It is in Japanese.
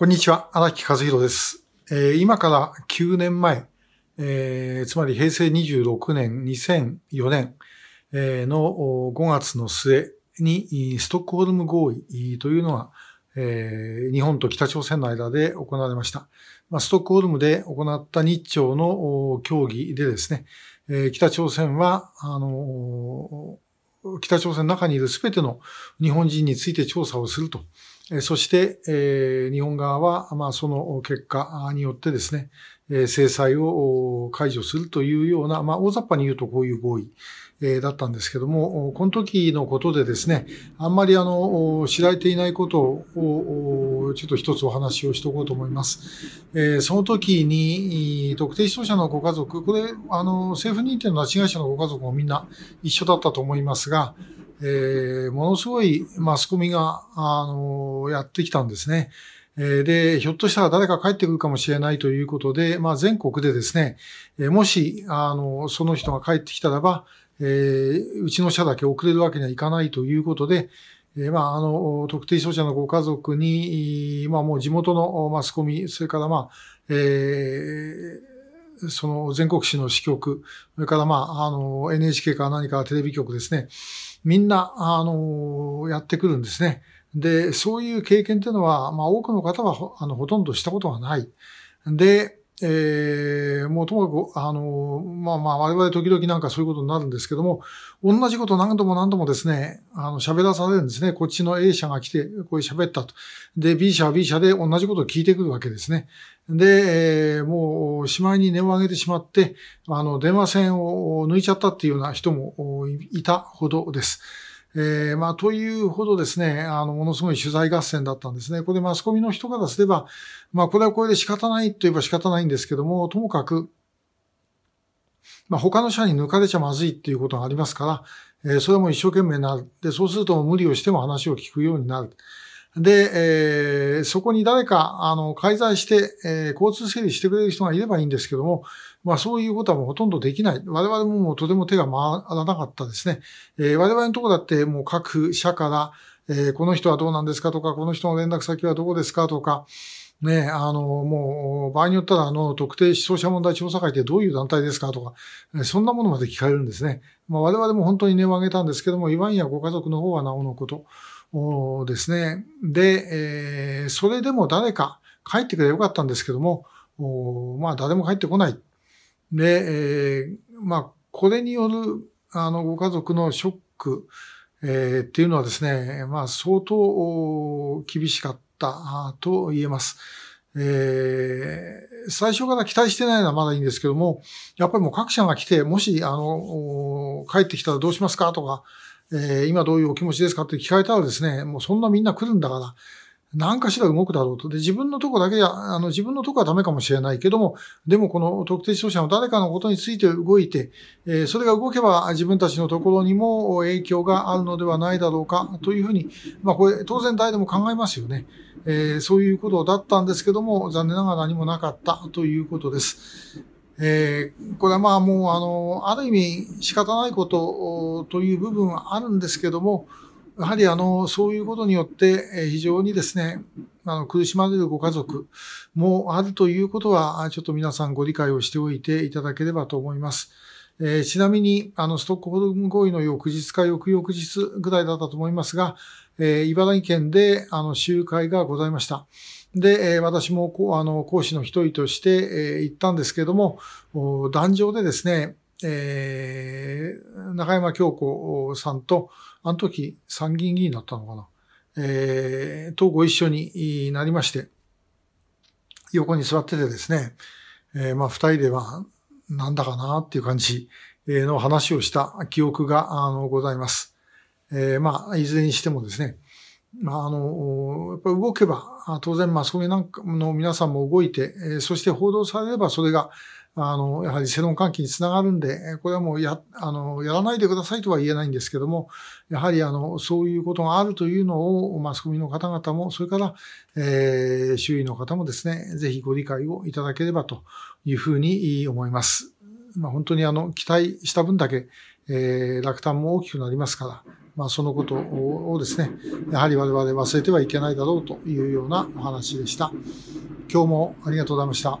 こんにちは、荒木和弘です。えー、今から9年前、えー、つまり平成26年、2004年、えー、の5月の末にストックホルム合意というのが、えー、日本と北朝鮮の間で行われました。まあ、ストックホルムで行った日朝の協議でですね、えー、北朝鮮は、あのー北朝鮮の中にいるすべての日本人について調査をすると。そして、日本側は、まあ、その結果によってですね、え制裁を解除するというような、まあ、大雑把に言うとこういう合意。だったんですけども、この時のことでですね、あんまりあの、知られていないことを、ちょっと一つお話をしておこうと思います。えその時に、特定失踪者のご家族、これ、あの、政府認定の拉致会社のご家族もみんな一緒だったと思いますが、えものすごいマスコミが、あの、やってきたんですね。えで、ひょっとしたら誰か帰ってくるかもしれないということで、まあ、全国でですね、えもし、あの、その人が帰ってきたらば、えー、うちの社だけ遅れるわけにはいかないということで、えー、まあ、あの、特定商社のご家族に、まあ、もう地元のマスコミ、それからまあ、えー、その全国紙の支局、それからまあ、あの、NHK か何かテレビ局ですね、みんな、あの、やってくるんですね。で、そういう経験というのは、まあ、多くの方はほあのほとんどしたことがない。で、えー、もうともかく、あの、まあまあ、我々時々なんかそういうことになるんですけども、同じこと何度も何度もですね、あの、喋らされるんですね。こっちの A 社が来て、こう喋ったと。で、B 社は B 社で同じことを聞いてくるわけですね。で、えー、もう、しまいに値を上げてしまって、あの、電話線を抜いちゃったっていうような人もいたほどです。えー、まあ、というほどですね、あの、ものすごい取材合戦だったんですね。これマスコミの人からすれば、まあ、これはこれで仕方ないといえば仕方ないんですけども、ともかく、まあ、他の社に抜かれちゃまずいっていうことがありますから、えー、それも一生懸命になる。で、そうすると無理をしても話を聞くようになる。で、えー、そこに誰か、あの、介在して、えー、交通整理してくれる人がいればいいんですけども、まあそういうことはもうほとんどできない。我々ももうとても手が回らなかったですね。えー、我々のとこだってもう各社から、えー、この人はどうなんですかとか、この人の連絡先はどこですかとか、ね、あの、もう、場合によったら、あの、特定思想者問題調査会ってどういう団体ですかとか、そんなものまで聞かれるんですね。まあ、我々も本当に値を上げたんですけども、いわんやご家族の方はなおのことですね。で、えー、それでも誰か帰ってくればよかったんですけども、まあ、誰も帰ってこない。で、えー、まあ、これによる、あの、ご家族のショック、えー、っていうのはですね、まあ、相当厳しかったと言えます。えー、最初から期待してないのはまだいいんですけども、やっぱりもう各社が来て、もし、あの、帰ってきたらどうしますかとか、えー、今どういうお気持ちですかって聞かれたらですね、もうそんなみんな来るんだから、何かしら動くだろうと。で、自分のとこだけじゃ、あの、自分のとこはダメかもしれないけども、でもこの特定指導者の誰かのことについて動いて、えー、それが動けば自分たちのところにも影響があるのではないだろうか、というふうに、まあこれ、当然誰でも考えますよね。えー、そういうことだったんですけども、残念ながら何もなかったということです。えー、これはまあもう、あの、ある意味仕方ないことという部分はあるんですけども、やはりあの、そういうことによって、非常にですね、あの、苦しまれるご家族もあるということは、ちょっと皆さんご理解をしておいていただければと思います。えー、ちなみに、あの、ストックホルム合意の翌日か翌々日ぐらいだったと思いますが、えー、茨城県で、あの、集会がございました。で、え私もこ、あの、講師の一人として、えー、行ったんですけれども、壇上でですね、えー、中山京子さんと、あの時参議院議員だったのかな、えー、とご一緒になりまして、横に座っててですね、えー、まあ二人ではなんだかなっていう感じの話をした記憶があのございます。えー、まあ、いずれにしてもですね、まあ、あの、やっぱ動けば、当然マスコミなんかの皆さんも動いて、そして報道されればそれがあの、やはり世論喚起につながるんで、これはもうや、あの、やらないでくださいとは言えないんですけども、やはりあの、そういうことがあるというのを、マスコミの方々も、それから、えー、周囲の方もですね、ぜひご理解をいただければというふうに思います。まあ、本当にあの、期待した分だけ、えー、落胆も大きくなりますから、まあ、そのことをですね、やはり我々忘れてはいけないだろうというようなお話でした。今日もありがとうございました。